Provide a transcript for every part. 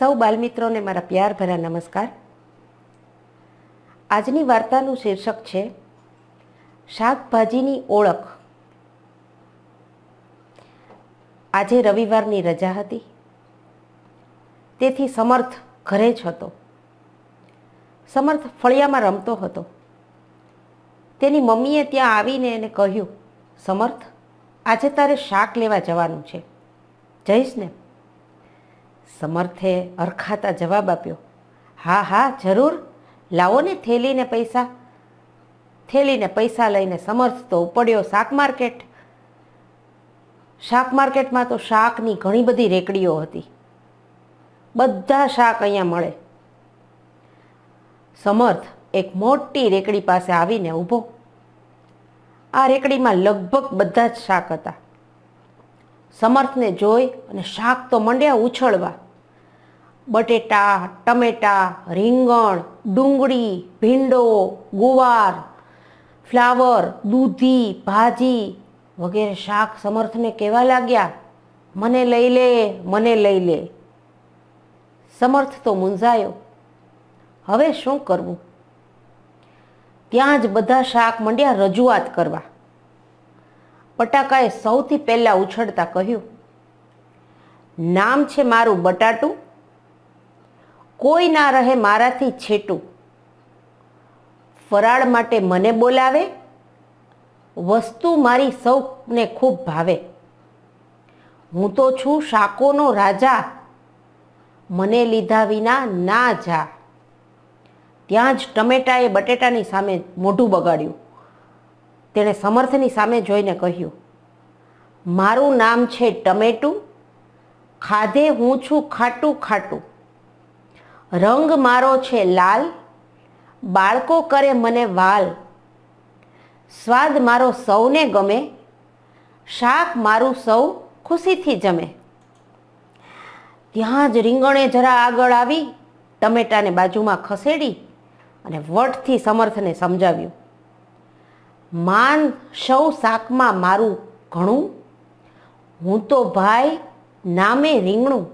સૌ બાલમિત્રોને મારા પ્યાર ભરા નમસ્કાર આજની વાર્તાનું શીર્ષક છે શાકભાજીની ઓળખ આજે રવિવારની રજા હતી તેથી સમર્થ ઘરે જ હતો સમર્થ ફળિયામાં રમતો હતો તેની મમ્મીએ ત્યાં આવીને એને કહ્યું સમર્થ આજે તારે શાક લેવા જવાનું છે જઈશ ને સમર્થે અરખાતા જવાબ આપ્યો હા હા જરૂર લાવો ને થેલીને પૈસા થેલીને પૈસા લઈને સમર્થ તો ઉપડ્યો શાક માર્કેટ શાક માર્કેટમાં તો શાકની ઘણી બધી રેકડીઓ હતી બધા શાક અહીંયા મળે સમર્થ એક મોટી રેકડી પાસે આવીને ઊભો આ રેકડીમાં લગભગ બધા જ શાક હતા સમર્થને જોઈ અને શાક તો મંડ્યા ઉછળવા બટેટા ટમેટા રીંગણ ડુંગળી ભીંડો ગુવાર ફ્લાવર દૂધી ભાજી વગેરે શાક સમર્થને કહેવા લાગ્યા મને લઈ લે મને લઈ લે સમર્થ તો મૂંઝાયો હવે શું કરવું ત્યાં જ બધા શાક મંડ્યા રજૂઆત કરવા બટાકાએ સૌથી પહેલાં ઉછળતા કહ્યું નામ છે મારું બટાટું કોઈ ના રહે મારાથી છેટું ફરાળ માટે મને બોલાવે વસ્તુ મારી સૌને ખૂબ ભાવે હું તો છું શાકોનો રાજા મને લીધા વિના ના જા ત્યાં જ ટમેટાએ બટેટાની સામે મોઢું બગાડ્યું તેણે સમર્થની સામે જોઈને કહ્યું મારું નામ છે ટમેટું ખાધે હું છું ખાટું ખાટું રંગ મારો છે લાલ બાળકો કરે મને વાલ સ્વાદ મારો સૌને ગમે શાક મારું સૌ ખુશીથી જમે ત્યાં જ રીંગણે જરા આગળ આવી ટમેટાને બાજુમાં ખસેડી અને વટથી સમર્થને સમજાવ્યું માન સૌ શાકમાં મારું ઘણું હું તો ભાઈ નામે રીંગણું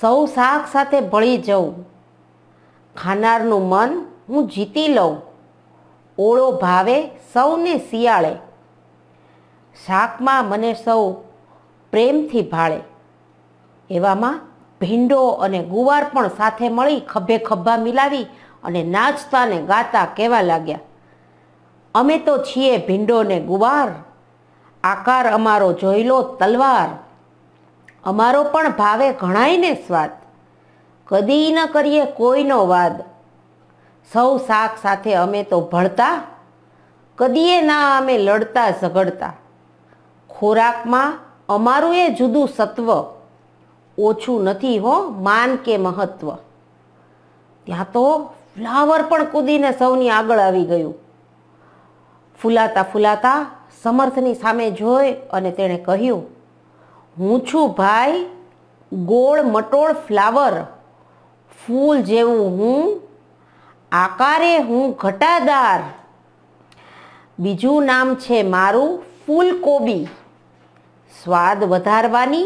સૌ શાક સાથે ભળી જઉં ખાનારનું મન હું જીતી લઉં ઓળો ભાવે સૌને શિયાળે શાકમાં મને સૌ પ્રેમથી ભાળે એવામાં ભીંડો અને ગુવાર પણ સાથે મળી ખભે ખભા મિલાવી અને નાચતા ને ગાતા કહેવા લાગ્યા અમે તો છીએ ભીંડો ને ગુવાર આકાર અમારો જોઈ લો તલવાર અમારો પણ ભાવે ઘણાઈને સ્વાદ કદી ન કરીએ કોઈનો વાદ સૌ શાક સાથે અમે તો ભળતા કદીએ ના અમે લડતા ઝઘડતા ખોરાકમાં અમારું એ જુદું સત્વ ઓછું નથી હો માન કે મહત્વ ત્યાં તો ફ્લાવર પણ કૂદીને સૌની આગળ આવી ગયું ફૂલાતા ફૂલાતા સમર્થની સામે જોઈ અને તેણે કહ્યું હું છું ભાઈ ગોળ મટોળ ફ્લાવર ફૂલ જેવું હું આકારે હું ઘટાદાર બીજું નામ છે મારું ફૂલકોબી સ્વાદ વધારવાની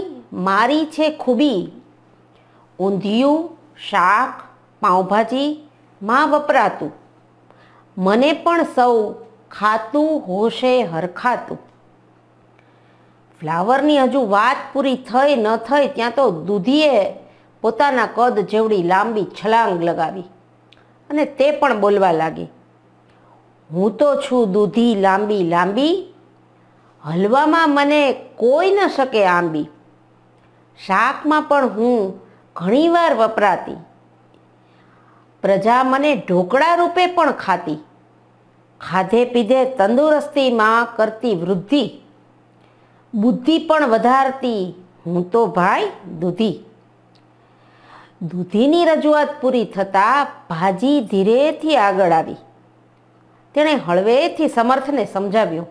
મારી છે ખૂબી ઊંધિયું શાક પાઉંભાજીમાં વપરાતું મને પણ સૌ ખાતું હોશે હરખાતું ફ્લાવરની હજુ વાત પૂરી થઈ ન થઈ ત્યાં તો દૂધીએ પોતાના કદ જેવડી લાંબી છલાંગ લગાવી અને તે પણ બોલવા લાગી હું તો છું દૂધી લાંબી લાંબી હલવામાં મને કોઈ ન શકે આંબી શાકમાં પણ હું ઘણીવાર વપરાતી પ્રજા મને ઢોકળા રૂપે પણ ખાતી ખાધે પીધે તંદુરસ્તીમાં કરતી વૃદ્ધિ બુદ્ધિ પણ વધારતી હું તો ભાઈ દૂધી દૂધીની રજૂઆત પૂરી થતાં ભાજી ધીરેથી આગળ આવી તેણે હળવેથી સમર્થને સમજાવ્યો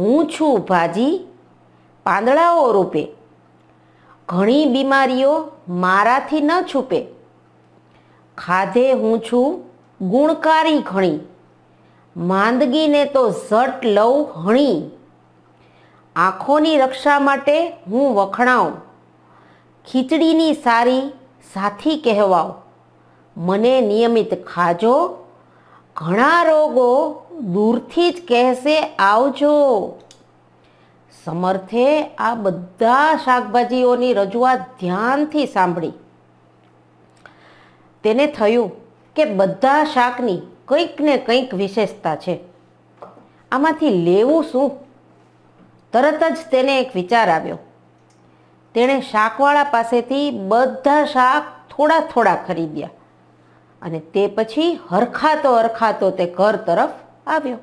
હું છું ભાજી પાંદડાઓ રૂપે ઘણી બીમારીઓ મારાથી ન છૂપે ખાધે હું છું ગુણકારી ઘણી માંદગીને તો ઝટ લઉં હણી આંખોની રક્ષા માટે હું વખણાવ ખીચડીની સારી સાથી કહેવાઉં મને નિયમિત ખાજો ઘણા રોગો દૂરથી જ કહેશે આવજો સમર્થે આ બધા શાકભાજીઓની રજૂઆત ધ્યાનથી સાંભળી તેને થયું કે બધા શાકની કંઈક ને કંઈક વિશેષતા છે આમાંથી લેવું શું તરત જ તેને એક વિચાર આવ્યો તેણે શાકવાળા પાસેથી બધા શાક થોડા થોડા ખરીદ્યા અને તે પછી હરખાતો હરખાતો તે ઘર તરફ આવ્યો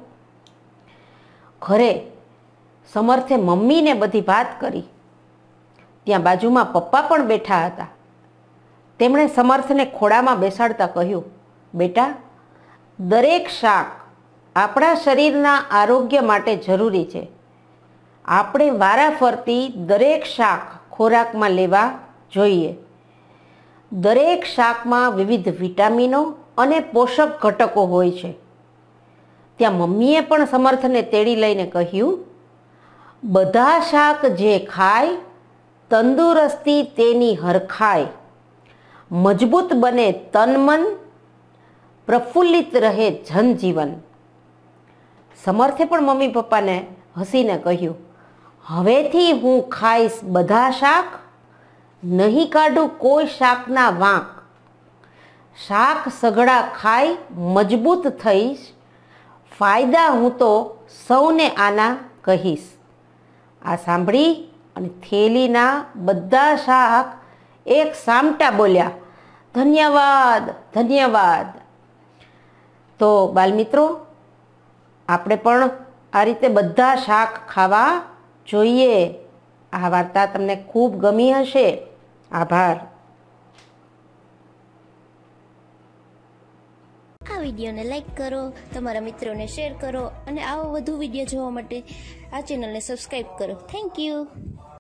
ઘરે સમર્થે મમ્મીને બધી વાત કરી ત્યાં બાજુમાં પપ્પા પણ બેઠા હતા તેમણે સમર્થને ખોડામાં બેસાડતા કહ્યું બેટા દરેક શાક આપણા શરીરના આરોગ્ય માટે જરૂરી છે આપણે વારાફરતી દરેક શાક ખોરાકમાં લેવા જોઈએ દરેક શાકમાં વિવિધ વિટામિનો અને પોષક ઘટકો હોય છે ત્યાં મમ્મીએ પણ સમર્થને તેડી લઈને કહ્યું બધા શાક જે ખાય તંદુરસ્તી તેની હરખાય મજબૂત બને તન મન પ્રફુલ્લિત રહે જનજીવન સમર્થે પણ મમ્મી પપ્પાને હસીને કહ્યું હવેથી હું ખાઈશ બધા શાક નહીં કાઢું કોઈ શાકના વાંક શાક સઘળા ખાઈ મજબૂત થઈશ ફાયદા હું તો સૌને આના કહીશ આ સાંભળી અને થેલીના બધા શાક એક સામટા બોલ્યા ધન્યવાદ ધન્યવાદ તો બાલ મિત્રો આપણે પણ આ રીતે બધા શાક ખાવા જોઈએ આ વાર્તા તમને ખૂબ ગમી હશે આભાર આ વિડીયોને લાઈક કરો તમારા મિત્રોને શેર કરો અને આવો વધુ વિડીયો જોવા માટે આ ચેનલને સબસ્ક્રાઈબ કરો થેન્ક યુ